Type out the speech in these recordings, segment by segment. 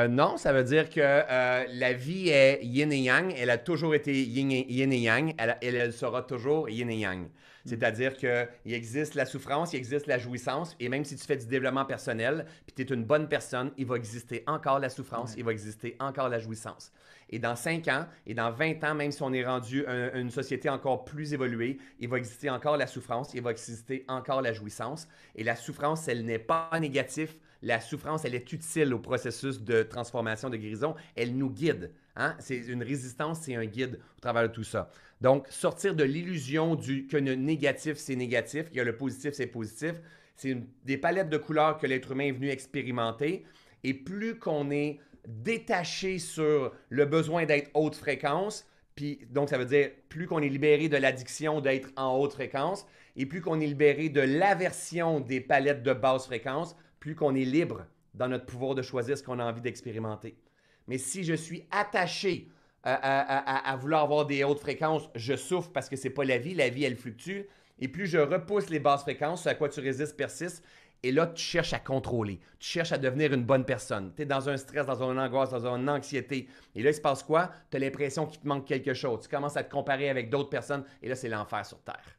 Euh, non, ça veut dire que euh, la vie est yin et yang. Elle a toujours été yin et, yang. Elle, sera toujours yin et yang. Hmm. C'est-à-dire qu'il existe la souffrance, il existe la jouissance. Et même si tu fais du développement personnel, puis tu es une bonne personne, il va exister encore la souffrance, il va exister encore la jouissance. Et dans 5 ans, et dans 20 ans, même si on est rendu une société encore plus évoluée, il va exister encore la souffrance, il va exister encore la jouissance. Et la souffrance, elle n'est pas négative la souffrance, elle est utile au processus de transformation, de guérison. Elle nous guide. Hein? C'est une résistance, c'est un guide au travers de tout ça. Donc, sortir de l'illusion que le négatif, c'est négatif, qu'il y a le positif, c'est positif. C'est des palettes de couleurs que l'être humain est venu expérimenter. Et plus qu'on est détaché sur le besoin d'être haute fréquence, puis donc ça veut dire plus qu'on est libéré de l'addiction d'être en haute fréquence, et plus qu'on est libéré de l'aversion des palettes de basse fréquence, plus qu'on est libre dans notre pouvoir de choisir ce qu'on a envie d'expérimenter. Mais si je suis attaché euh, à, vouloir avoir des hautes fréquences, je souffre parce que c'est pas la vie. La vie, elle fluctue. Et plus je repousse les basses fréquences, ce à quoi tu résistes persiste. Et là, tu cherches à contrôler. Tu cherches à devenir une bonne personne. Tu es dans un stress, dans une angoisse, dans une anxiété. Et là, il se passe quoi? Tu as l'impression qu'il te manque quelque chose. Tu commences à te comparer avec d'autres personnes. Et là, c'est l'enfer sur Terre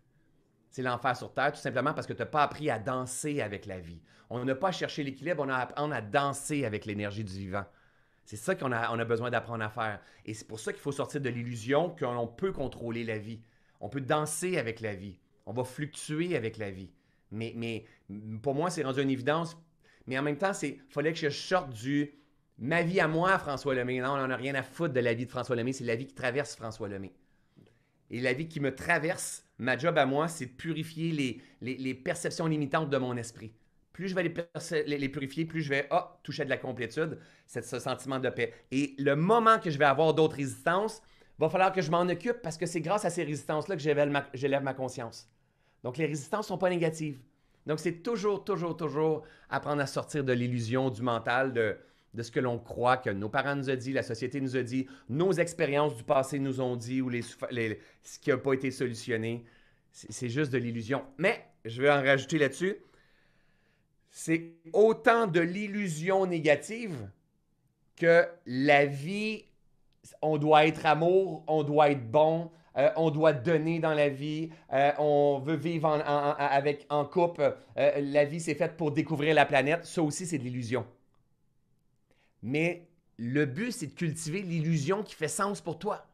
c'est l'enfer sur Terre, tout simplement parce que tu n'as pas appris à danser avec la vie. On n'a pas cherché l'équilibre, on a appris à danser avec l'énergie du vivant. C'est ça qu'on a, on a besoin d'apprendre à faire. Et c'est pour ça qu'il faut sortir de l'illusion qu'on peut contrôler la vie. On peut danser avec la vie. On va fluctuer avec la vie. Mais, mais pour moi, c'est rendu une évidence. Mais en même temps, il fallait que je sorte du ma vie à moi, François Lemay. Non, on n'en a rien à foutre de la vie de François Lemay. C'est la vie qui traverse François Lemay. Et la vie qui me traverse, ma job à moi, c'est de purifier les, perceptions limitantes de mon esprit. Plus je vais les, purifier, plus je vais ah, toucher de la complétude, c'est ce sentiment de paix. Et le moment que je vais avoir d'autres résistances, va falloir que je m'en occupe parce que c'est grâce à ces résistances-là que j'élève ma, conscience. Donc, les résistances ne sont pas négatives. Donc, c'est toujours, toujours, toujours apprendre à sortir de l'illusion du mental de de ce que l'on croit, que nos parents nous ont dit, la société nous a dit, nos expériences du passé nous ont dit, ou les, ce qui n'a pas été solutionné. C'est juste de l'illusion. Mais, je vais en rajouter là-dessus, c'est autant de l'illusion négative que la vie, on doit être amour, on doit être bon, euh, on doit donner dans la vie, euh, on veut vivre en, avec, en couple, euh, la vie c'est faite pour découvrir la planète, ça aussi c'est de l'illusion. Mais le but, c'est de cultiver l'illusion qui fait sens pour toi.